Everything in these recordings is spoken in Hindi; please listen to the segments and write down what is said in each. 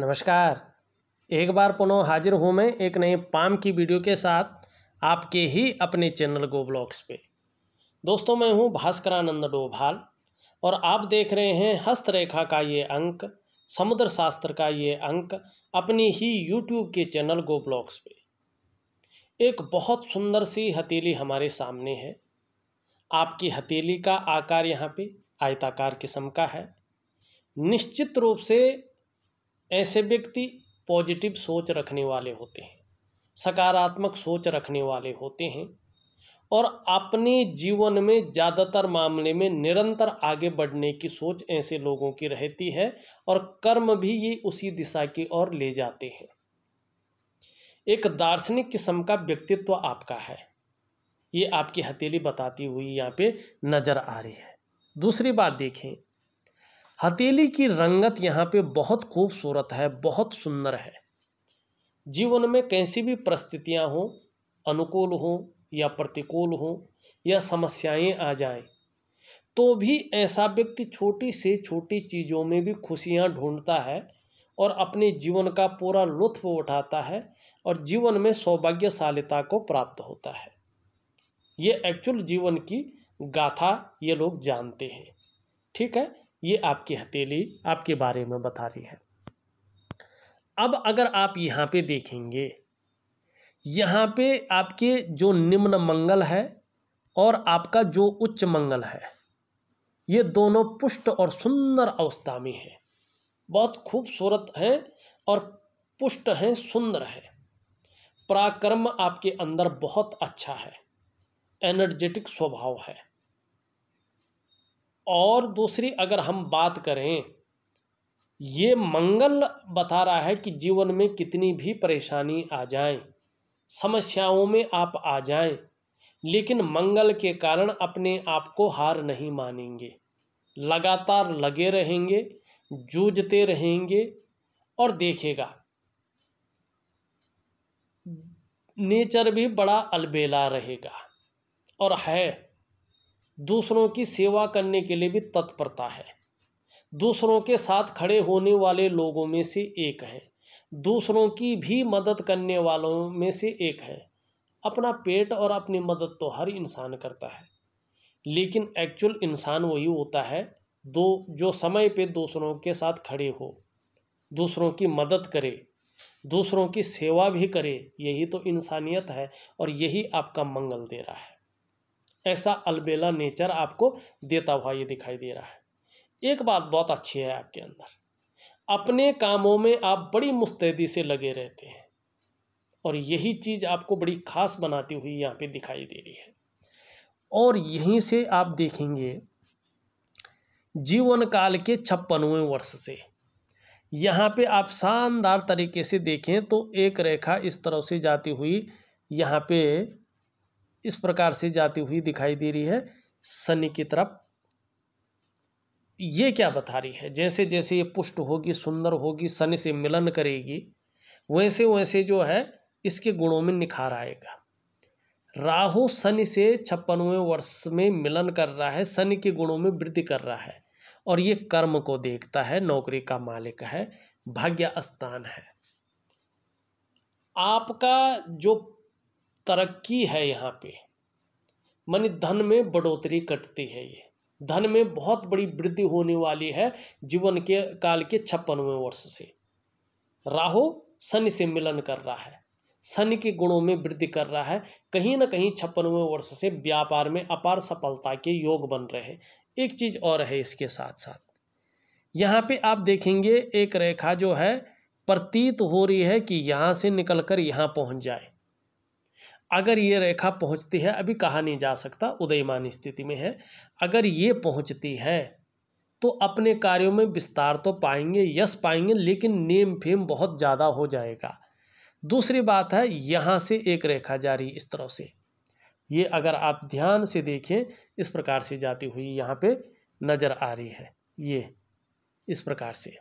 नमस्कार एक बार पुनः हाजिर हूँ मैं एक नए पाम की वीडियो के साथ आपके ही अपने चैनल गो ब्लॉग्स पे दोस्तों मैं हूँ भास्करानंद डोभाल और आप देख रहे हैं हस्तरेखा का ये अंक समुद्र शास्त्र का ये अंक अपनी ही यूट्यूब के चैनल गो ब्लॉग्स पे एक बहुत सुंदर सी हथेली हमारे सामने है आपकी हथेली का आकार यहाँ पे आयताकार किस्म का है निश्चित रूप से ऐसे व्यक्ति पॉजिटिव सोच रखने वाले होते हैं सकारात्मक सोच रखने वाले होते हैं और अपने जीवन में ज़्यादातर मामले में निरंतर आगे बढ़ने की सोच ऐसे लोगों की रहती है और कर्म भी ये उसी दिशा की ओर ले जाते हैं एक दार्शनिक किस्म का व्यक्तित्व आपका है ये आपकी हथेली बताती हुई यहाँ पे नज़र आ रही है दूसरी बात देखें हथेली की रंगत यहाँ पे बहुत खूबसूरत है बहुत सुंदर है जीवन में कैसी भी परिस्थितियाँ हों अनुकूल हों या प्रतिकूल हों या समस्याएं आ जाएं तो भी ऐसा व्यक्ति छोटी से छोटी चीज़ों में भी खुशियाँ ढूंढता है और अपने जीवन का पूरा लुत्फ उठाता है और जीवन में सौभाग्यशालिता को प्राप्त होता है ये एक्चुअल जीवन की गाथा ये लोग जानते हैं ठीक है ये आपकी हथेली आपके बारे में बता रही है अब अगर आप यहाँ पे देखेंगे यहाँ पे आपके जो निम्न मंगल है और आपका जो उच्च मंगल है ये दोनों पुष्ट और सुंदर अवस्था में है बहुत खूबसूरत हैं और पुष्ट हैं सुंदर हैं पराक्रम आपके अंदर बहुत अच्छा है एनर्जेटिक स्वभाव है और दूसरी अगर हम बात करें ये मंगल बता रहा है कि जीवन में कितनी भी परेशानी आ जाए समस्याओं में आप आ जाएं लेकिन मंगल के कारण अपने आप को हार नहीं मानेंगे लगातार लगे रहेंगे जूझते रहेंगे और देखेगा नेचर भी बड़ा अलबेला रहेगा और है दूसरों की सेवा करने के लिए भी तत्परता है दूसरों के साथ खड़े होने वाले लोगों में से एक है दूसरों की भी मदद करने वालों में से एक है अपना पेट और अपनी मदद तो हर इंसान करता है लेकिन एक्चुअल इंसान वही होता है दो जो समय पे दूसरों के साथ खड़े हो दूसरों की मदद करे दूसरों की सेवा भी करे यही तो इंसानियत है और यही आपका मंगल दे रहा है ऐसा अलबेला नेचर आपको देता हुआ ये दिखाई दे रहा है एक बात बहुत अच्छी है आपके अंदर अपने कामों में आप बड़ी मुस्तैदी से लगे रहते हैं और यही चीज़ आपको बड़ी खास बनाती हुई यहाँ पे दिखाई दे रही है और यहीं से आप देखेंगे जीवन काल के छप्पनवें वर्ष से यहाँ पे आप शानदार तरीके से देखें तो एक रेखा इस तरह से जाती हुई यहाँ पे इस प्रकार से जाती हुई दिखाई दे रही है शनि की तरफ ये क्या बता रही है जैसे जैसे ये पुष्ट होगी सुंदर होगी शनि से मिलन करेगी वैसे वैसे जो है इसके गुणों में निखार आएगा राहु शनि से छप्पनवें वर्ष में मिलन कर रहा है शनि के गुणों में वृद्धि कर रहा है और ये कर्म को देखता है नौकरी का मालिक है भाग्य स्थान है आपका जो तरक्की है यहाँ पे मनी धन में बढ़ोतरी कटती है ये धन में बहुत बड़ी वृद्धि होने वाली है जीवन के काल के छप्पनवें वर्ष से राहु शनि से मिलन कर रहा है शनि के गुणों में वृद्धि कर रहा है कहीं ना कहीं छप्पनवें वर्ष से व्यापार में अपार सफलता के योग बन रहे हैं एक चीज़ और है इसके साथ साथ यहाँ पे आप देखेंगे एक रेखा जो है प्रतीत हो रही है कि यहाँ से निकलकर यहाँ पहुँच जाए अगर ये रेखा पहुंचती है अभी कहा नहीं जा सकता उदयमान स्थिति में है अगर ये पहुंचती है तो अपने कार्यों में विस्तार तो पाएंगे यश पाएंगे लेकिन नेम फेम बहुत ज़्यादा हो जाएगा दूसरी बात है यहाँ से एक रेखा जारी इस तरह से ये अगर आप ध्यान से देखें इस प्रकार से जाती हुई यहाँ पे नज़र आ रही है ये इस प्रकार से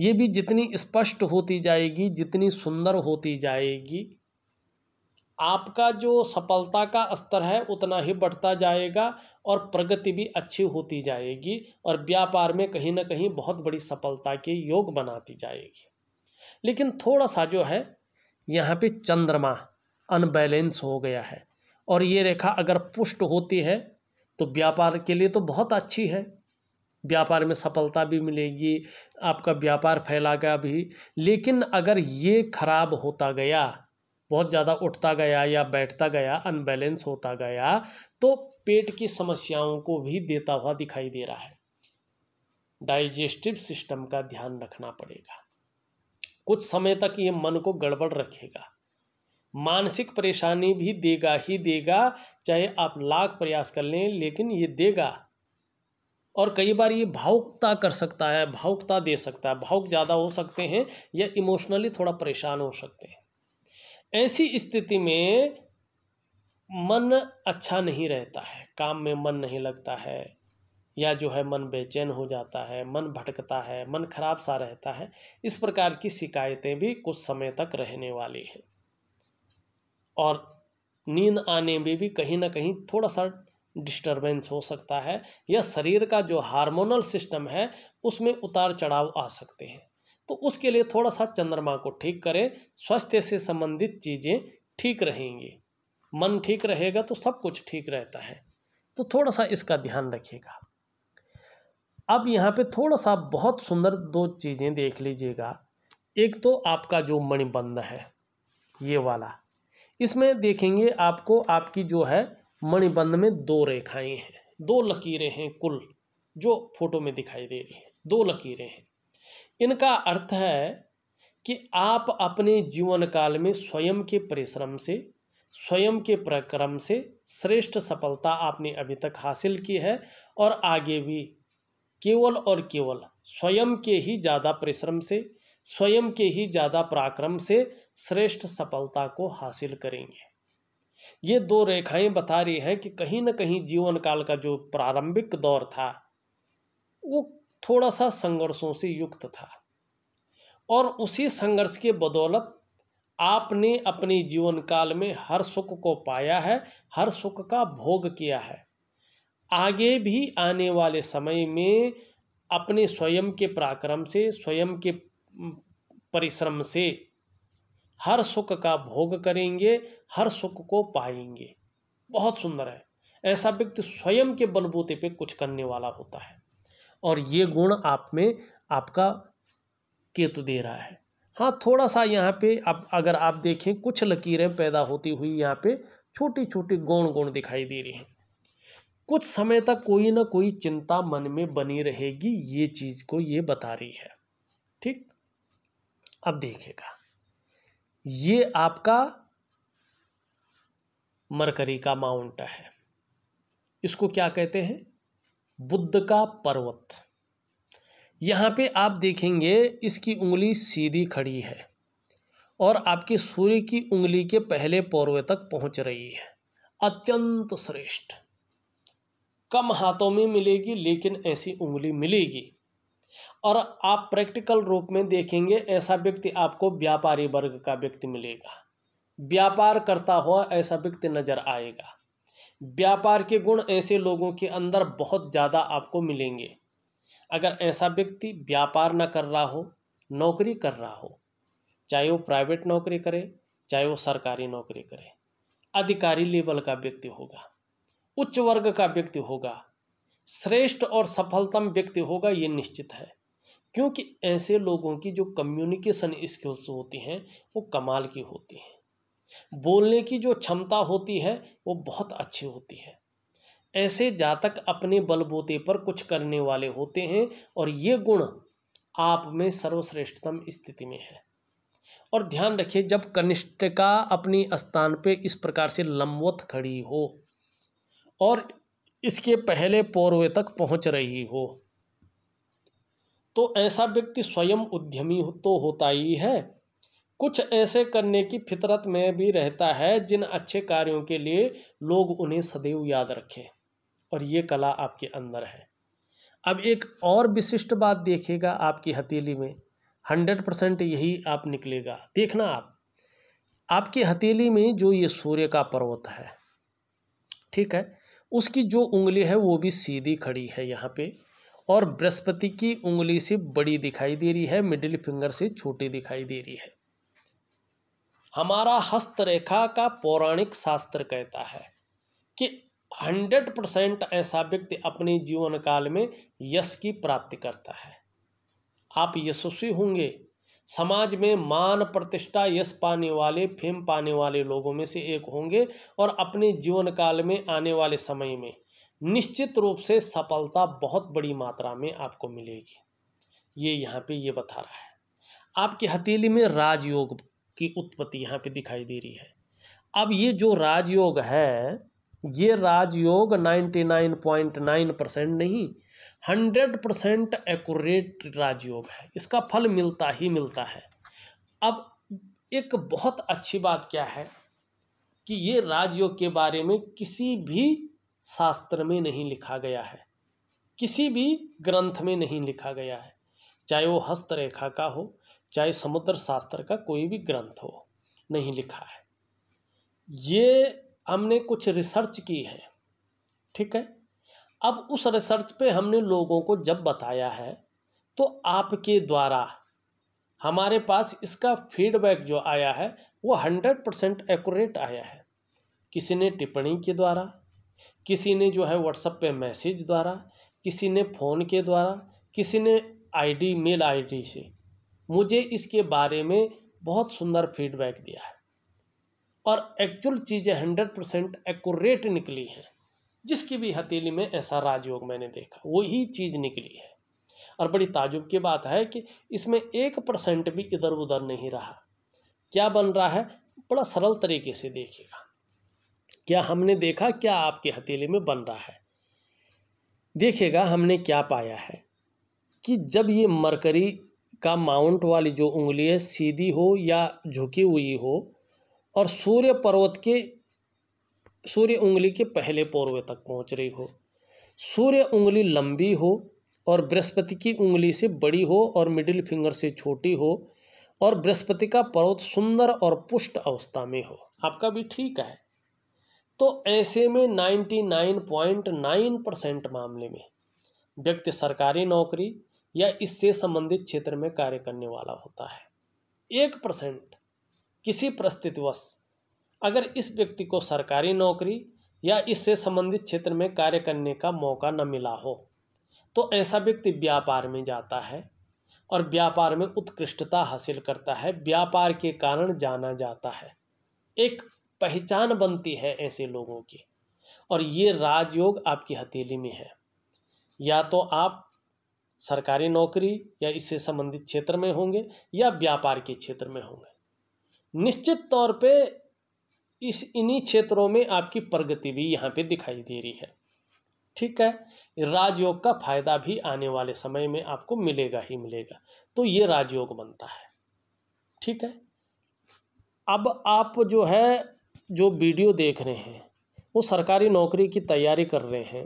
ये भी जितनी स्पष्ट होती जाएगी जितनी सुंदर होती जाएगी आपका जो सफलता का स्तर है उतना ही बढ़ता जाएगा और प्रगति भी अच्छी होती जाएगी और व्यापार में कहीं ना कहीं बहुत बड़ी सफलता के योग बनाती जाएगी लेकिन थोड़ा सा जो है यहाँ पे चंद्रमा अनबैलेंस हो गया है और ये रेखा अगर पुष्ट होती है तो व्यापार के लिए तो बहुत अच्छी है व्यापार में सफलता भी मिलेगी आपका व्यापार फैलागा भी लेकिन अगर ये खराब होता गया बहुत ज़्यादा उठता गया या बैठता गया अनबैलेंस होता गया तो पेट की समस्याओं को भी देता हुआ दिखाई दे रहा है डाइजेस्टिव सिस्टम का ध्यान रखना पड़ेगा कुछ समय तक ये मन को गड़बड़ रखेगा मानसिक परेशानी भी देगा ही देगा चाहे आप लाख प्रयास कर लें लेकिन ये देगा और कई बार ये भावुकता कर सकता है भावुकता दे सकता है भावुक ज़्यादा हो सकते हैं या इमोशनली थोड़ा परेशान हो सकते हैं ऐसी स्थिति में मन अच्छा नहीं रहता है काम में मन नहीं लगता है या जो है मन बेचैन हो जाता है मन भटकता है मन खराब सा रहता है इस प्रकार की शिकायतें भी कुछ समय तक रहने वाली हैं और नींद आने में भी कहीं ना कहीं थोड़ा सा डिस्टरबेंस हो सकता है या शरीर का जो हार्मोनल सिस्टम है उसमें उतार चढ़ाव आ सकते हैं तो उसके लिए थोड़ा सा चंद्रमा को ठीक करें स्वास्थ्य से संबंधित चीज़ें ठीक रहेंगी मन ठीक रहेगा तो सब कुछ ठीक रहता है तो थोड़ा सा इसका ध्यान रखिएगा अब यहाँ पे थोड़ा सा बहुत सुंदर दो चीज़ें देख लीजिएगा एक तो आपका जो मणिबंध है ये वाला इसमें देखेंगे आपको आपकी जो है मणिबंध में दो रेखाएं हैं दो लकीरें हैं कुल जो फोटो में दिखाई दे रही हैं दो लकीरें हैं इनका अर्थ है कि आप अपने जीवन काल में स्वयं के परिश्रम से स्वयं के प्रक्रम से श्रेष्ठ सफलता आपने अभी तक हासिल की है और आगे भी केवल और केवल स्वयं के ही ज़्यादा परिश्रम से स्वयं के ही ज़्यादा पराक्रम से श्रेष्ठ सफलता को हासिल करेंगे ये दो रेखाएं बता रही हैं कि कहीं ना कहीं जीवन काल का जो प्रारंभिक दौर था वो थोड़ा सा संघर्षों से युक्त था और उसी संघर्ष के बदौलत आपने अपने जीवन काल में हर सुख को पाया है हर सुख का भोग किया है आगे भी आने वाले समय में अपने स्वयं के पराक्रम से स्वयं के परिश्रम से हर सुख का भोग करेंगे हर सुख को पाएंगे बहुत सुंदर है ऐसा व्यक्ति स्वयं के बलबूते पे कुछ करने वाला होता है और ये गुण आप में आपका केतु दे रहा है हाँ थोड़ा सा यहाँ पे आप अगर आप देखें कुछ लकीरें पैदा होती हुई यहाँ पे छोटी छोटी गौण गौण दिखाई दे रही हैं कुछ समय तक कोई ना कोई चिंता मन में बनी रहेगी ये चीज़ को ये बता रही है ठीक अब देखेगा ये आपका मरकरी का माउंट है इसको क्या कहते हैं बुद्ध का पर्वत यहाँ पे आप देखेंगे इसकी उंगली सीधी खड़ी है और आपकी सूर्य की उंगली के पहले पौर्वे तक पहुँच रही है अत्यंत श्रेष्ठ कम हाथों में मिलेगी लेकिन ऐसी उंगली मिलेगी और आप प्रैक्टिकल रूप में देखेंगे ऐसा व्यक्ति आपको व्यापारी वर्ग का व्यक्ति मिलेगा व्यापार करता हुआ ऐसा व्यक्ति नज़र आएगा व्यापार के गुण ऐसे लोगों के अंदर बहुत ज़्यादा आपको मिलेंगे अगर ऐसा व्यक्ति व्यापार ना कर रहा हो नौकरी कर रहा हो चाहे वो प्राइवेट नौकरी करे चाहे वो सरकारी नौकरी करे अधिकारी लेवल का व्यक्ति होगा उच्च वर्ग का व्यक्ति होगा श्रेष्ठ और सफलतम व्यक्ति होगा ये निश्चित है क्योंकि ऐसे लोगों की जो कम्युनिकेशन स्किल्स होती हैं वो कमाल की होती हैं बोलने की जो क्षमता होती है वो बहुत अच्छी होती है ऐसे जातक अपने बलबूते पर कुछ करने वाले होते हैं और ये गुण आप में सर्वश्रेष्ठतम स्थिति में है और ध्यान रखिए जब कनिष्ठिका अपने स्थान पे इस प्रकार से लंबवत खड़ी हो और इसके पहले पौर्वे तक पहुंच रही हो तो ऐसा व्यक्ति स्वयं उद्यमी तो होता ही है कुछ ऐसे करने की फितरत में भी रहता है जिन अच्छे कार्यों के लिए लोग उन्हें सदैव याद रखें और ये कला आपके अंदर है अब एक और विशिष्ट बात देखिएगा आपकी हथेली में हंड्रेड परसेंट यही आप निकलेगा देखना आप आपकी हथेली में जो ये सूर्य का पर्वत है ठीक है उसकी जो उंगली है वो भी सीधी खड़ी है यहाँ पे और बृहस्पति की उंगली से बड़ी दिखाई दे रही है मिडिल फिंगर से छोटी दिखाई दे रही है हमारा हस्तरेखा का पौराणिक शास्त्र कहता है कि हंड्रेड परसेंट ऐसा व्यक्ति अपने जीवन काल में यश की प्राप्ति करता है आप यशस्वी होंगे समाज में मान प्रतिष्ठा यश पाने वाले फेम पाने वाले लोगों में से एक होंगे और अपने जीवन काल में आने वाले समय में निश्चित रूप से सफलता बहुत बड़ी मात्रा में आपको मिलेगी ये यहाँ पे ये बता रहा है आपकी हथेली में राजयोग की उत्पत्ति यहाँ पे दिखाई दे रही है अब ये जो राजयोग है ये राजयोग 99.9 परसेंट नहीं 100 परसेंट एकट राजयोग है इसका फल मिलता ही मिलता है अब एक बहुत अच्छी बात क्या है कि ये राजयोग के बारे में किसी भी शास्त्र में नहीं लिखा गया है किसी भी ग्रंथ में नहीं लिखा गया है चाहे वो हस्तरेखा का हो चाहे समुद्र शास्त्र का कोई भी ग्रंथ हो नहीं लिखा है ये हमने कुछ रिसर्च की है ठीक है अब उस रिसर्च पे हमने लोगों को जब बताया है तो आपके द्वारा हमारे पास इसका फीडबैक जो आया है वो हंड्रेड परसेंट एकट आया है किसी ने टिप्पणी के द्वारा किसी ने जो है व्हाट्सएप पे मैसेज द्वारा किसी ने फ़ोन के द्वारा किसी ने आईडी मेल आईडी से मुझे इसके बारे में बहुत सुंदर फीडबैक दिया है और एक्चुअल चीज़ें हंड्रेड परसेंट एकट निकली हैं जिसकी भी हथेली में ऐसा राजयोग मैंने देखा वही चीज़ निकली है और बड़ी ताजुब की बात है कि इसमें एक परसेंट भी इधर उधर नहीं रहा क्या बन रहा है बड़ा सरल तरीके से देखिएगा क्या हमने देखा क्या आपके हथेली में बन रहा है देखिएगा हमने क्या पाया है कि जब ये मरकरी का माउंट वाली जो उंगली है सीधी हो या झुकी हुई हो और सूर्य पर्वत के सूर्य उंगली के पहले पौर्वे तक पहुंच रही हो सूर्य उंगली लंबी हो और बृहस्पति की उंगली से बड़ी हो और मिडिल फिंगर से छोटी हो और बृहस्पति का पर्वत सुंदर और पुष्ट अवस्था में हो आपका भी ठीक है तो ऐसे में ninety nine point nine percent मामले में व्यक्ति सरकारी नौकरी या इससे संबंधित क्षेत्र में कार्य करने वाला होता है एक परसेंट किसी परिस्थितिवश अगर इस व्यक्ति को सरकारी नौकरी या इससे संबंधित क्षेत्र में कार्य करने का मौका न मिला हो तो ऐसा व्यक्ति व्यापार में जाता है और व्यापार में उत्कृष्टता हासिल करता है व्यापार के कारण जाना जाता है एक पहचान बनती है ऐसे लोगों की और ये राजयोग आपकी हथेली में है या तो आप सरकारी नौकरी या इससे संबंधित क्षेत्र में होंगे या व्यापार के क्षेत्र में होंगे निश्चित तौर पे इस इन्हीं क्षेत्रों में आपकी प्रगति भी यहाँ पे दिखाई दे रही है ठीक है राजयोग का फायदा भी आने वाले समय में आपको मिलेगा ही मिलेगा तो ये राजयोग बनता है ठीक है अब आप जो है जो वीडियो देख रहे हैं वो सरकारी नौकरी की तैयारी कर रहे हैं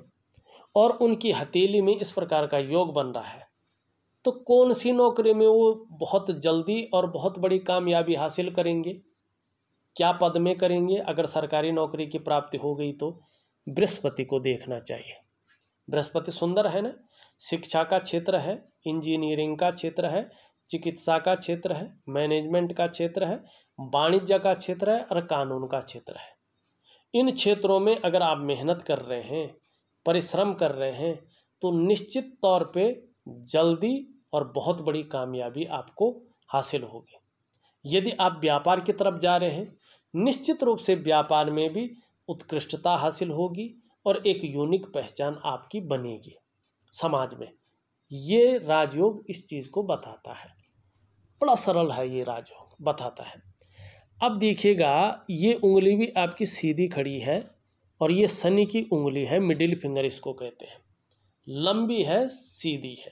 और उनकी हथेली में इस प्रकार का योग बन रहा है तो कौन सी नौकरी में वो बहुत जल्दी और बहुत बड़ी कामयाबी हासिल करेंगे क्या पद में करेंगे अगर सरकारी नौकरी की प्राप्ति हो गई तो बृहस्पति को देखना चाहिए बृहस्पति सुंदर है ना शिक्षा का क्षेत्र है इंजीनियरिंग का क्षेत्र है चिकित्सा का क्षेत्र है मैनेजमेंट का क्षेत्र है वाणिज्य का क्षेत्र है और कानून का क्षेत्र है इन क्षेत्रों में अगर आप मेहनत कर रहे हैं परिश्रम कर रहे हैं तो निश्चित तौर पे जल्दी और बहुत बड़ी कामयाबी आपको हासिल होगी यदि आप व्यापार की तरफ जा रहे हैं निश्चित रूप से व्यापार में भी उत्कृष्टता हासिल होगी और एक यूनिक पहचान आपकी बनेगी समाज में ये राजयोग इस चीज़ को बताता है बड़ा सरल है ये राजयोग बताता है अब देखिएगा ये उंगली भी आपकी सीधी खड़ी है और ये शनि की उंगली है मिडिल फिंगर इसको कहते हैं लंबी है सीधी है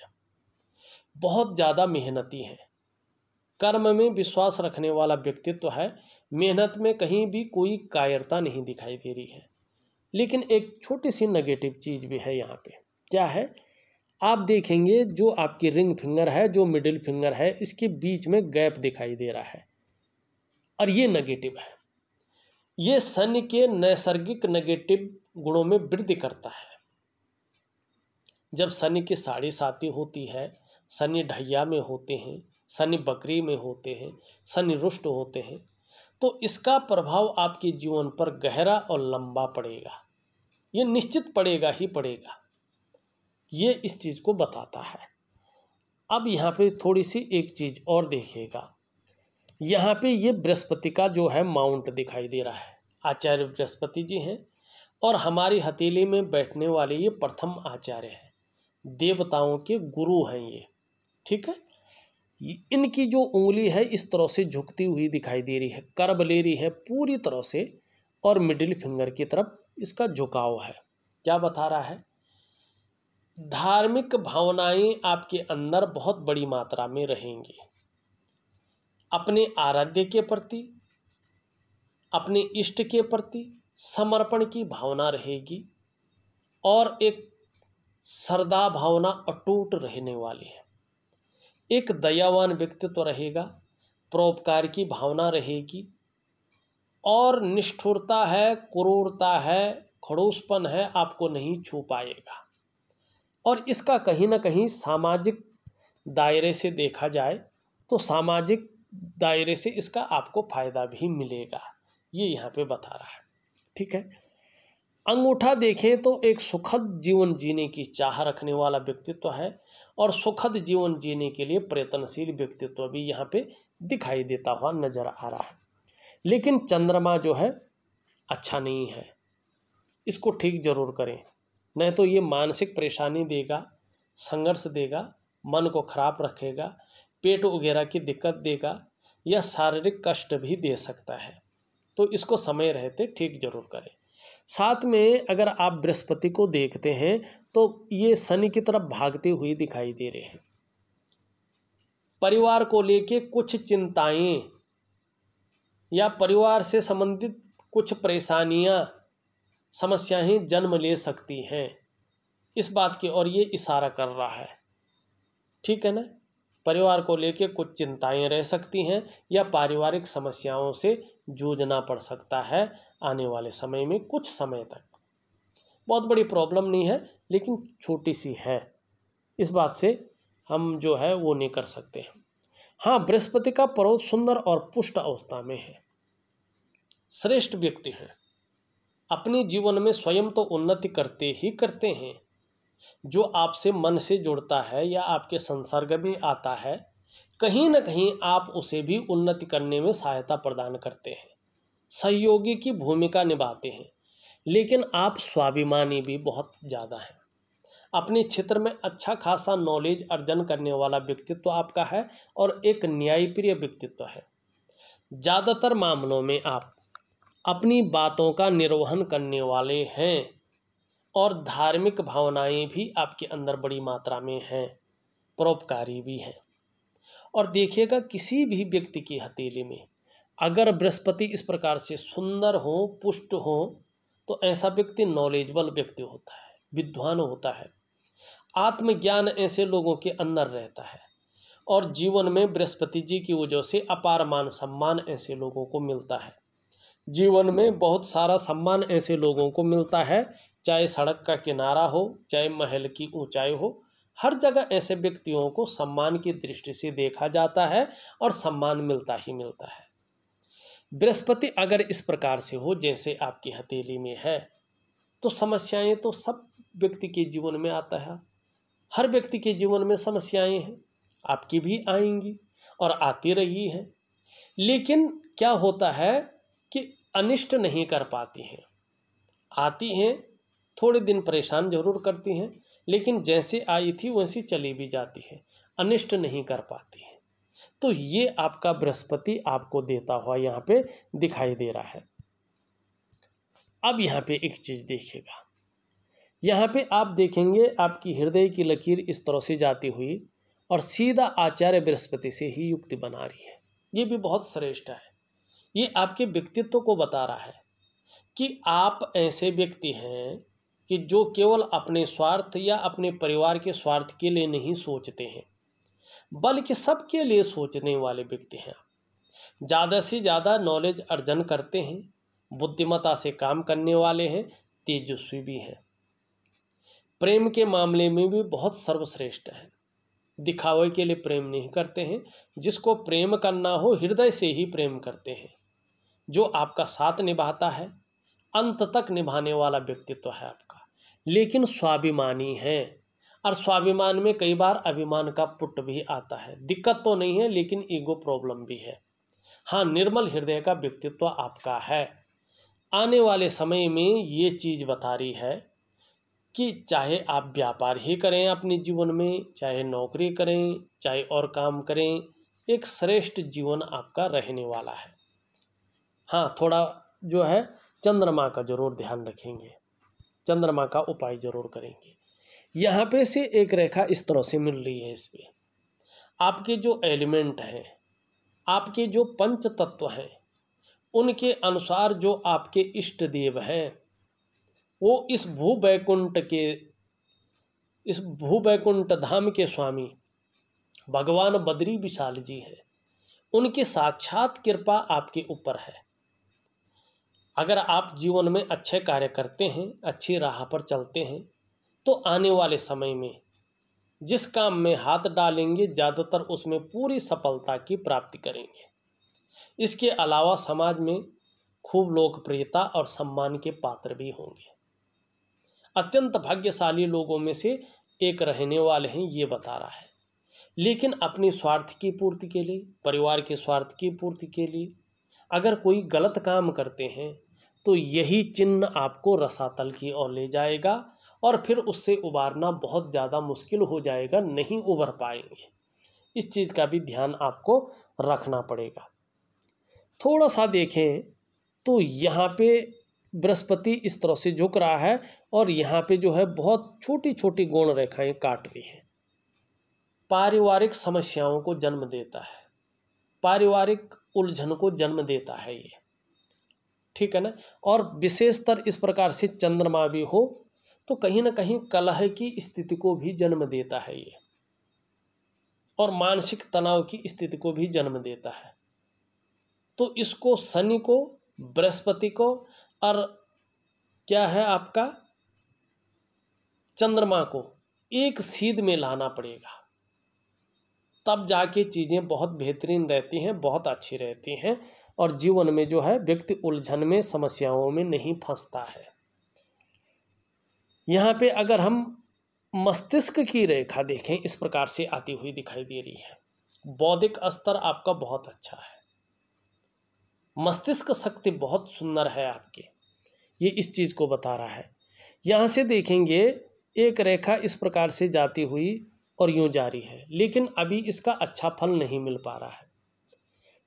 बहुत ज़्यादा मेहनती है कर्म में विश्वास रखने वाला व्यक्तित्व तो है मेहनत में कहीं भी कोई कायरता नहीं दिखाई दे रही है लेकिन एक छोटी सी नेगेटिव चीज़ भी है यहाँ पे क्या है आप देखेंगे जो आपकी रिंग फिंगर है जो मिडिल फिंगर है इसके बीच में गैप दिखाई दे रहा है और ये नेगेटिव है ये सन के नैसर्गिक नेगेटिव गुणों में वृद्धि करता है जब शनि की साढ़े साती होती है शनि ढैया में होते हैं शनि बकरी में होते हैं शनि रुष्ट होते हैं तो इसका प्रभाव आपके जीवन पर गहरा और लंबा पड़ेगा ये निश्चित पड़ेगा ही पड़ेगा ये इस चीज़ को बताता है अब यहाँ पे थोड़ी सी एक चीज़ और देखिएगा यहाँ पे ये बृहस्पति का जो है माउंट दिखाई दे रहा है आचार्य बृहस्पति जी हैं और हमारी हथेली में बैठने वाले ये प्रथम आचार्य हैं देवताओं के गुरु हैं ये ठीक है इनकी जो उंगली है इस तरह से झुकती हुई दिखाई दे रही है कर्ब ले रही है पूरी तरह से और मिडिल फिंगर की तरफ इसका झुकाव है क्या बता रहा है धार्मिक भावनाएं आपके अंदर बहुत बड़ी मात्रा में रहेंगी अपने आराध्य के प्रति अपने इष्ट के प्रति समर्पण की भावना रहेगी और एक श्रद्धा भावना अटूट रहने वाली है एक दयावान व्यक्तित्व तो रहेगा परोपकार की भावना रहेगी और निष्ठुरता है क्रूरता है खड़ोसपन है आपको नहीं छू पाएगा और इसका कहीं ना कहीं सामाजिक दायरे से देखा जाए तो सामाजिक दायरे से इसका आपको फायदा भी मिलेगा ये यहाँ पे बता रहा है ठीक है अंगूठा देखें तो एक सुखद जीवन जीने की चाह रखने वाला व्यक्तित्व तो है और सुखद जीवन जीने के लिए प्रयत्नशील व्यक्तित्व तो भी यहाँ पे दिखाई देता हुआ नजर आ रहा है लेकिन चंद्रमा जो है अच्छा नहीं है इसको ठीक जरूर करें नहीं तो ये मानसिक परेशानी देगा संघर्ष देगा मन को खराब रखेगा पेट वगैरह की दिक्कत देगा या शारीरिक कष्ट भी दे सकता है तो इसको समय रहते ठीक जरूर करें साथ में अगर आप बृहस्पति को देखते हैं तो ये शनि की तरफ भागते हुए दिखाई दे रहे हैं परिवार को लेके कुछ चिंताएं या परिवार से संबंधित कुछ परेशानियां समस्याएं जन्म ले सकती हैं इस बात की और ये इशारा कर रहा है ठीक है ना परिवार को लेके कुछ चिंताएं रह सकती हैं या पारिवारिक समस्याओं से जूझना पड़ सकता है आने वाले समय में कुछ समय तक बहुत बड़ी प्रॉब्लम नहीं है लेकिन छोटी सी है इस बात से हम जो है वो नहीं कर सकते हैं हाँ बृहस्पति का पर्वत सुंदर और पुष्ट अवस्था में है श्रेष्ठ व्यक्ति हैं अपने जीवन में स्वयं तो उन्नति करते ही करते हैं जो आपसे मन से जुड़ता है या आपके संसर्ग में आता है कहीं ना कहीं आप उसे भी उन्नति करने में सहायता प्रदान करते हैं सहयोगी की भूमिका निभाते हैं लेकिन आप स्वाभिमानी भी बहुत ज़्यादा हैं अपने क्षेत्र में अच्छा खासा नॉलेज अर्जन करने वाला व्यक्तित्व तो आपका है और एक न्यायप्रिय व्यक्तित्व तो है ज़्यादातर मामलों में आप अपनी बातों का निर्वहन करने वाले हैं और धार्मिक भावनाएं भी आपके अंदर बड़ी मात्रा में हैं परोपकारी भी हैं और देखिएगा किसी भी व्यक्ति की हथेली में अगर बृहस्पति इस प्रकार से सुंदर हो पुष्ट हो तो ऐसा व्यक्ति नॉलेजबल व्यक्ति होता है विद्वान होता है आत्मज्ञान ऐसे लोगों के अंदर रहता है और जीवन में बृहस्पति जी की वजह से अपार मान सम्मान ऐसे लोगों को मिलता है जीवन में बहुत सारा सम्मान ऐसे लोगों को मिलता है चाहे सड़क का किनारा हो चाहे महल की ऊंचाई हो हर जगह ऐसे व्यक्तियों को सम्मान की दृष्टि से देखा जाता है और सम्मान मिलता ही मिलता है बृहस्पति अगर इस प्रकार से हो जैसे आपकी हथेली में है तो समस्याएं तो सब व्यक्ति के जीवन में आता है हर व्यक्ति के जीवन में समस्याएं हैं आपकी भी आएंगी और आती रही हैं लेकिन क्या होता है कि अनिष्ट नहीं कर पाती हैं आती हैं थोड़े दिन परेशान जरूर करती हैं लेकिन जैसे आई थी वैसी चली भी जाती है अनिष्ट नहीं कर पाती है तो ये आपका बृहस्पति आपको देता हुआ यहाँ पे दिखाई दे रहा है अब यहाँ पे एक चीज़ देखेगा यहाँ पे आप देखेंगे आपकी हृदय की लकीर इस तरह से जाती हुई और सीधा आचार्य बृहस्पति से ही युक्ति बना रही है ये भी बहुत श्रेष्ठ है ये आपके व्यक्तित्व को बता रहा है कि आप ऐसे व्यक्ति हैं कि जो केवल अपने स्वार्थ या अपने परिवार के स्वार्थ के लिए नहीं सोचते हैं बल्कि सबके लिए सोचने वाले व्यक्ति हैं ज़्यादा से ज़्यादा नॉलेज अर्जन करते हैं बुद्धिमता से काम करने वाले हैं तेजस्वी भी हैं प्रेम के मामले में भी बहुत सर्वश्रेष्ठ हैं दिखावे के लिए प्रेम नहीं करते हैं जिसको प्रेम करना हो हृदय से ही प्रेम करते हैं जो आपका साथ निभाता है अंत तक निभाने वाला व्यक्तित्व है आपका लेकिन स्वाभिमानी हैं और स्वाभिमान में कई बार अभिमान का पुट भी आता है दिक्कत तो नहीं है लेकिन ईगो प्रॉब्लम भी है हाँ निर्मल हृदय का व्यक्तित्व आपका है आने वाले समय में ये चीज़ बता रही है कि चाहे आप व्यापार ही करें अपने जीवन में चाहे नौकरी करें चाहे और काम करें एक श्रेष्ठ जीवन आपका रहने वाला है हाँ थोड़ा जो है चंद्रमा का जरूर ध्यान रखेंगे चंद्रमा का उपाय जरूर करेंगे यहाँ पे से एक रेखा इस तरह से मिल रही है इस पर आपके जो एलिमेंट हैं आपके जो पंच तत्व हैं उनके अनुसार जो आपके इष्ट देव हैं वो इस भूवैकुंठ के इस बैकुंठ धाम के स्वामी भगवान बद्री विशाल जी हैं उनकी साक्षात कृपा आपके ऊपर है अगर आप जीवन में अच्छे कार्य करते हैं अच्छी राह पर चलते हैं तो आने वाले समय में जिस काम में हाथ डालेंगे ज़्यादातर उसमें पूरी सफलता की प्राप्ति करेंगे इसके अलावा समाज में खूब लोकप्रियता और सम्मान के पात्र भी होंगे अत्यंत भाग्यशाली लोगों में से एक रहने वाले हैं ये बता रहा है लेकिन अपनी स्वार्थ की पूर्ति के लिए परिवार के स्वार्थ की पूर्ति के लिए अगर कोई गलत काम करते हैं तो यही चिन्ह आपको रसातल की ओर ले जाएगा और फिर उससे उबारना बहुत ज़्यादा मुश्किल हो जाएगा नहीं उबर पाएंगे इस चीज़ का भी ध्यान आपको रखना पड़ेगा थोड़ा सा देखें तो यहाँ पे बृहस्पति इस तरह से झुक रहा है और यहाँ पे जो है बहुत छोटी छोटी गुण रेखाएं काट रही हैं पारिवारिक समस्याओं को जन्म देता है पारिवारिक उलझन को जन्म देता है ये ठीक है ना और विशेषतर इस प्रकार से चंद्रमा भी हो तो कहीं ना कहीं कलह की स्थिति को भी जन्म देता है ये और मानसिक तनाव की स्थिति को भी जन्म देता है तो इसको शनि को बृहस्पति को और क्या है आपका चंद्रमा को एक सीध में लाना पड़ेगा तब जाके चीज़ें बहुत बेहतरीन रहती हैं बहुत अच्छी रहती हैं और जीवन में जो है व्यक्ति उलझन में समस्याओं में नहीं फंसता है यहाँ पे अगर हम मस्तिष्क की रेखा देखें इस प्रकार से आती हुई दिखाई दे रही है बौद्धिक स्तर आपका बहुत अच्छा है मस्तिष्क शक्ति बहुत सुंदर है आपकी ये इस चीज़ को बता रहा है यहाँ से देखेंगे एक रेखा इस प्रकार से जाती हुई और यूँ जारी है लेकिन अभी इसका अच्छा फल नहीं मिल पा रहा है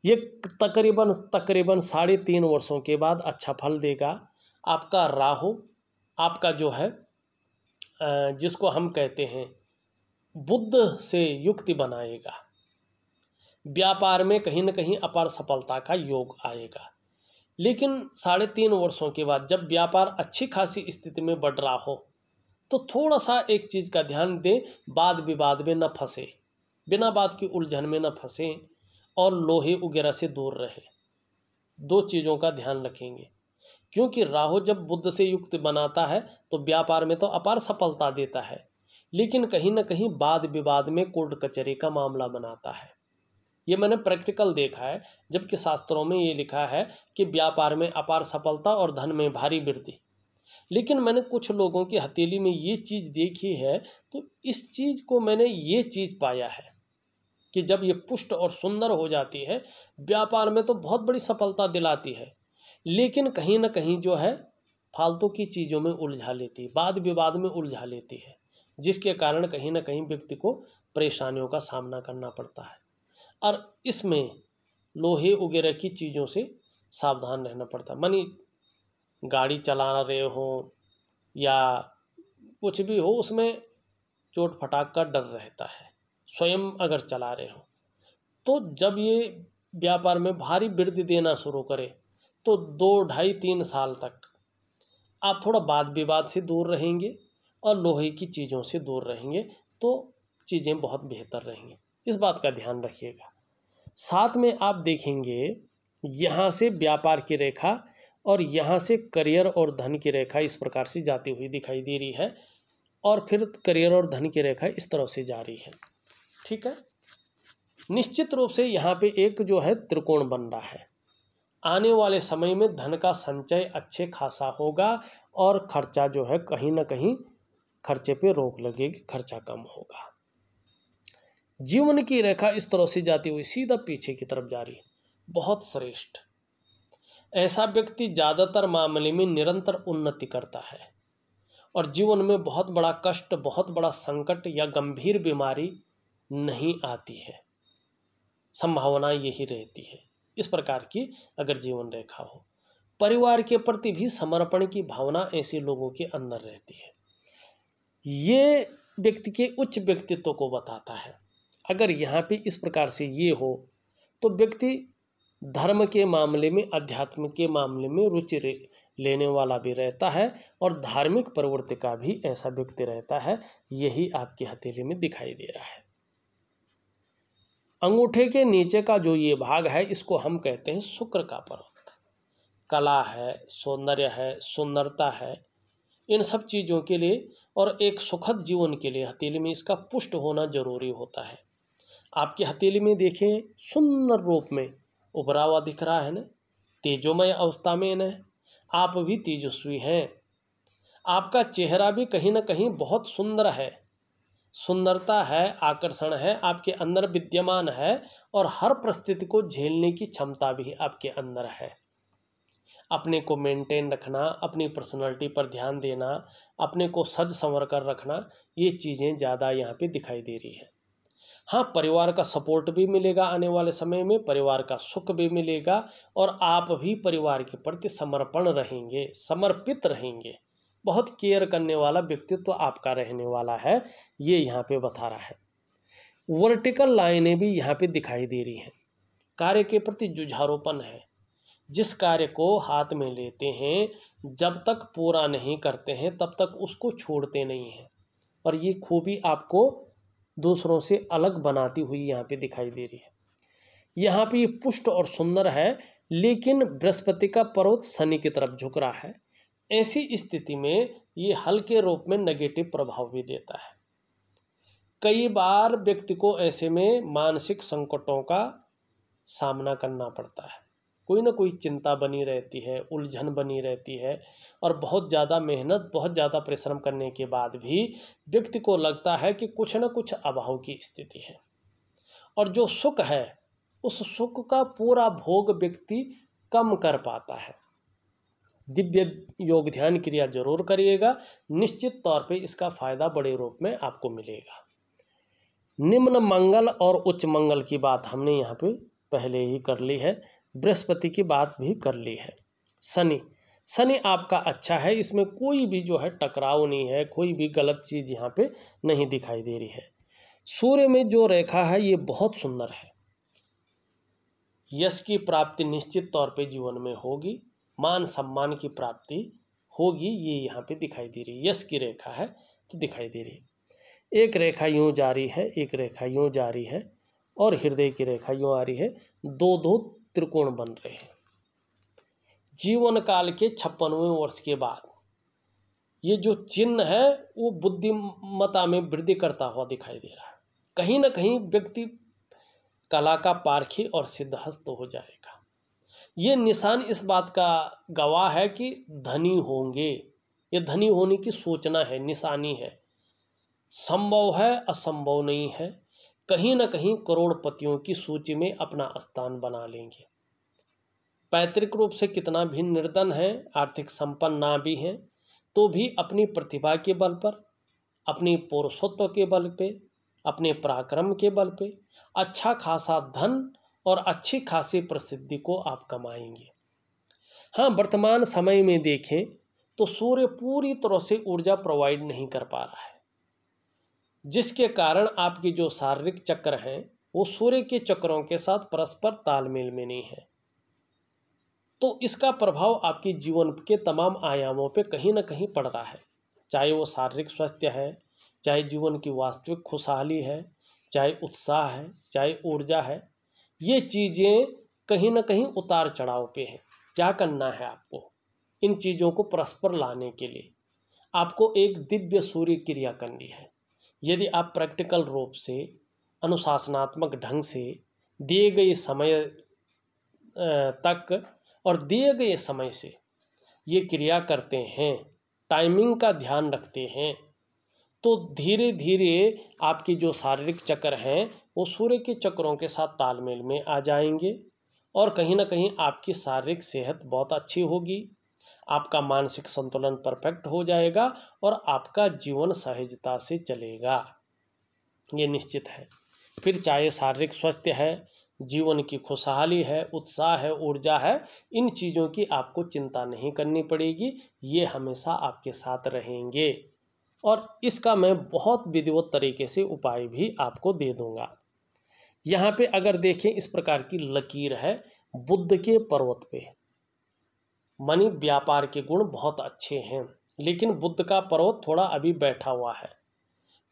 ये तकरीबन तकरीबन साढ़े तीन वर्षों के बाद अच्छा फल देगा आपका राहु आपका जो है जिसको हम कहते हैं बुद्ध से युक्ति बनाएगा व्यापार में कहीं ना कहीं अपार सफलता का योग आएगा लेकिन साढ़े तीन वर्षों के बाद जब व्यापार अच्छी खासी स्थिति में बढ़ रहा हो तो थोड़ा सा एक चीज़ का ध्यान दें वाद विवाद में न फंसे बिना बात की उलझन में न फंसें और लोहे वगैरह से दूर रहे दो चीज़ों का ध्यान रखेंगे क्योंकि राहु जब बुद्ध से युक्त बनाता है तो व्यापार में तो अपार सफलता देता है लेकिन कहीं ना कहीं वाद विवाद में कोर्ट कचहरी का मामला बनाता है ये मैंने प्रैक्टिकल देखा है जबकि शास्त्रों में ये लिखा है कि व्यापार में अपार सफलता और धन में भारी वृद्धि लेकिन मैंने कुछ लोगों की हथेली में ये चीज़ देखी है तो इस चीज़ को मैंने ये चीज़ पाया है कि जब ये पुष्ट और सुंदर हो जाती है व्यापार में तो बहुत बड़ी सफलता दिलाती है लेकिन कहीं ना कहीं जो है फालतू की चीज़ों में उलझा लेती है वाद विवाद में उलझा लेती है जिसके कारण कहीं ना कहीं व्यक्ति को परेशानियों का सामना करना पड़ता है और इसमें लोहे वगैरह की चीज़ों से सावधान रहना पड़ता है मनी गाड़ी चला रहे हो या कुछ भी हो उसमें चोट फटाक का डर रहता है स्वयं अगर चला रहे हो तो जब ये व्यापार में भारी वृद्धि देना शुरू करे तो दो ढाई तीन साल तक आप थोड़ा वाद विवाद से दूर रहेंगे और लोहे की चीज़ों से दूर रहेंगे तो चीज़ें बहुत बेहतर रहेंगी इस बात का ध्यान रखिएगा साथ में आप देखेंगे यहाँ से व्यापार की रेखा और यहाँ से करियर और धन की रेखा इस प्रकार से जाती हुई दिखाई दे रही है और फिर करियर और धन की रेखा इस तरफ से जा रही है ठीक है निश्चित रूप से यहाँ पे एक जो है त्रिकोण बन रहा है आने वाले समय में धन का संचय अच्छे खासा होगा और खर्चा जो है कहीं ना कहीं खर्चे पे रोक लगेगी खर्चा कम होगा जीवन की रेखा इस तरह से जाती हुई सीधा पीछे की तरफ जा रही बहुत श्रेष्ठ ऐसा व्यक्ति ज़्यादातर मामले में निरंतर उन्नति करता है और जीवन में बहुत बड़ा कष्ट बहुत बड़ा संकट या गंभीर बीमारी नहीं आती है संभावना यही रहती है इस प्रकार की अगर जीवन रेखा हो परिवार के प्रति भी समर्पण की भावना ऐसे लोगों के अंदर रहती है ये व्यक्ति के उच्च व्यक्तित्व को बताता है अगर यहाँ पे इस प्रकार से ये हो तो व्यक्ति धर्म के मामले में अध्यात्म के मामले में रुचि लेने वाला भी रहता है और धार्मिक प्रवृत्ति का भी ऐसा व्यक्ति रहता है यही आपकी हथेली में दिखाई दे रहा है अंगूठे के नीचे का जो ये भाग है इसको हम कहते हैं शुक्र का पर्वत कला है सौंदर्य है सुंदरता है इन सब चीज़ों के लिए और एक सुखद जीवन के लिए हथेली में इसका पुष्ट होना जरूरी होता है आपकी हथेली में देखें सुंदर रूप में उभरा हुआ दिख रहा है ना तेजोमय अवस्था में न आप भी तेजस्वी हैं आपका चेहरा भी कहीं ना कहीं बहुत सुंदर है सुंदरता है आकर्षण है आपके अंदर विद्यमान है और हर परिस्थिति को झेलने की क्षमता भी आपके अंदर है अपने को मेंटेन रखना अपनी पर्सनालिटी पर ध्यान देना अपने को सज संवर कर रखना ये चीज़ें ज़्यादा यहाँ पे दिखाई दे रही है हाँ परिवार का सपोर्ट भी मिलेगा आने वाले समय में परिवार का सुख भी मिलेगा और आप भी परिवार के प्रति समर्पण रहेंगे समर्पित रहेंगे बहुत केयर करने वाला व्यक्तित्व तो आपका रहने वाला है ये यहाँ पे बता रहा है वर्टिकल लाइनें भी यहाँ पे दिखाई दे रही हैं कार्य के प्रति जुझारोपन है जिस कार्य को हाथ में लेते हैं जब तक पूरा नहीं करते हैं तब तक उसको छोड़ते नहीं हैं और ये खूबी आपको दूसरों से अलग बनाती हुई यहाँ पे दिखाई दे रही है यहाँ पे ये पुष्ट और सुंदर है लेकिन बृहस्पति का पर्वत शनि की तरफ झुक रहा है ऐसी स्थिति में ये हल्के रूप में नेगेटिव प्रभाव भी देता है कई बार व्यक्ति को ऐसे में मानसिक संकटों का सामना करना पड़ता है कोई ना कोई चिंता बनी रहती है उलझन बनी रहती है और बहुत ज़्यादा मेहनत बहुत ज़्यादा परिश्रम करने के बाद भी व्यक्ति को लगता है कि कुछ न कुछ अभाव की स्थिति है और जो सुख है उस सुख का पूरा भोग व्यक्ति कम कर पाता है दिव्य योग ध्यान क्रिया जरूर करिएगा निश्चित तौर पे इसका फायदा बड़े रूप में आपको मिलेगा निम्न मंगल और उच्च मंगल की बात हमने यहाँ पे पहले ही कर ली है बृहस्पति की बात भी कर ली है शनि शनि आपका अच्छा है इसमें कोई भी जो है टकराव नहीं है कोई भी गलत चीज़ यहाँ पे नहीं दिखाई दे रही है सूर्य में जो रेखा है ये बहुत सुंदर है यश की प्राप्ति निश्चित तौर पे जीवन में होगी मान सम्मान की प्राप्ति होगी ये यहाँ पे दिखाई दे रही है यश की रेखा है तो दिखाई दे रही है एक रेखा यूँ जारी है एक रेखा यूँ जारी है और हृदय की रेखा यूँ आ रही है दो दो त्रिकोण बन रहे हैं जीवन काल के छप्पनवें वर्ष के बाद ये जो चिन्ह है वो बुद्धिमता में वृद्धि करता हुआ दिखाई दे रहा है कहीं ना कहीं व्यक्ति कला का पारखी और सिद्धहस्त हो जाएगा ये निशान इस बात का गवाह है कि धनी होंगे ये धनी होने की सोचना है निशानी है संभव है असंभव नहीं है कहीं ना कहीं करोड़पतियों की सूची में अपना स्थान बना लेंगे पैतृक रूप से कितना भी निर्धन है आर्थिक संपन्न ना भी हैं तो भी अपनी प्रतिभा के बल पर अपनी पुरुषोत्व के बल पे अपने पराक्रम के बल पे अच्छा खासा धन और अच्छी खासी प्रसिद्धि को आप कमाएंगे हाँ वर्तमान समय में देखें तो सूर्य पूरी तरह से ऊर्जा प्रोवाइड नहीं कर पा रहा है जिसके कारण आपके जो शारीरिक चक्र हैं वो सूर्य के चक्रों के साथ परस्पर तालमेल में नहीं है तो इसका प्रभाव आपके जीवन के तमाम आयामों पे कहीं ना कहीं पड़ रहा है चाहे वो शारीरिक स्वास्थ्य है चाहे जीवन की वास्तविक खुशहाली है चाहे उत्साह है चाहे ऊर्जा है ये चीज़ें कहीं ना कहीं उतार चढ़ाव पे हैं क्या करना है आपको इन चीज़ों को परस्पर लाने के लिए आपको एक दिव्य सूर्य क्रिया करनी है यदि आप प्रैक्टिकल रूप से अनुशासनात्मक ढंग से दिए गए समय तक और दिए गए समय से ये क्रिया करते हैं टाइमिंग का ध्यान रखते हैं तो धीरे धीरे आपके जो शारीरिक चक्र हैं वो सूर्य के चक्रों के साथ तालमेल में आ जाएंगे और कहीं ना कहीं आपकी शारीरिक सेहत बहुत अच्छी होगी आपका मानसिक संतुलन परफेक्ट हो जाएगा और आपका जीवन सहजता से चलेगा ये निश्चित है फिर चाहे शारीरिक स्वास्थ्य है जीवन की खुशहाली है उत्साह है ऊर्जा है इन चीज़ों की आपको चिंता नहीं करनी पड़ेगी ये हमेशा आपके साथ रहेंगे और इसका मैं बहुत विधिवत तरीके से उपाय भी आपको दे दूंगा यहाँ पे अगर देखें इस प्रकार की लकीर है बुद्ध के पर्वत पे मनी व्यापार के गुण बहुत अच्छे हैं लेकिन बुद्ध का पर्वत थोड़ा अभी बैठा हुआ है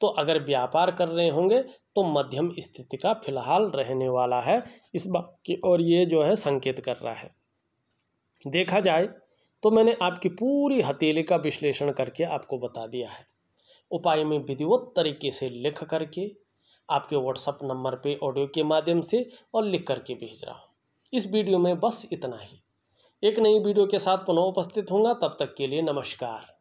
तो अगर व्यापार कर रहे होंगे तो मध्यम स्थिति का फिलहाल रहने वाला है इस बात की और ये जो है संकेत कर रहा है देखा जाए तो मैंने आपकी पूरी हथेली का विश्लेषण करके आपको बता दिया है उपाय में विधिवत तरीके से लिख करके आपके व्हाट्सअप नंबर पे ऑडियो के माध्यम से और लिख करके भेज रहा हूँ इस वीडियो में बस इतना ही एक नई वीडियो के साथ पुनः उपस्थित होंगे तब तक के लिए नमस्कार